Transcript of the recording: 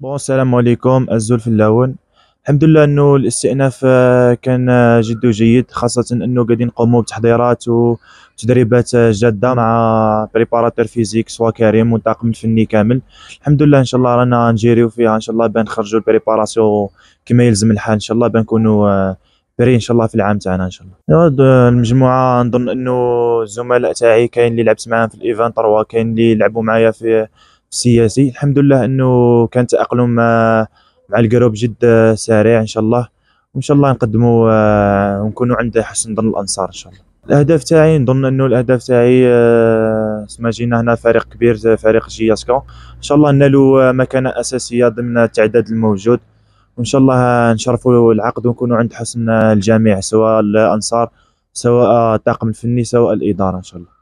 بون السلام عليكم الزلف اللون الحمد لله انه الاستئناف كان جد جيد خاصه انه قاعدين نقوموا بتحضيرات وتدريبات جاده مع بريباراتور فيزيك سوا كريم والطاقم الفني كامل الحمد لله ان شاء الله رانا نجيريو فيها ان شاء الله بان نخرجوا البريباراسيون كما يلزم الحال ان شاء الله بنكونوا بري ان شاء الله في العام تاعنا ان شاء الله المجموعه نظن انه الزملاء تاعي كاين اللي لعبت معاهم في الايفنت 3 كاين اللي لعبوا معايا في السياسي الحمد لله انه كان تاقلم مع مع الجروب جد سريع ان شاء الله وان شاء الله نقدموا آه، ونكونوا عند حسن ظن الانصار ان شاء الله الاهداف تاعي نظن انه الاهداف تاعي سما آه، جينا هنا فريق كبير فريق جياسكا ان شاء الله نالوا آه، مكانه اساسيه ضمن التعداد الموجود وان شاء الله نشرفوا العقد ونكونوا عند حسن الجميع سواء الانصار سواء الطاقم الفني سواء الاداره ان شاء الله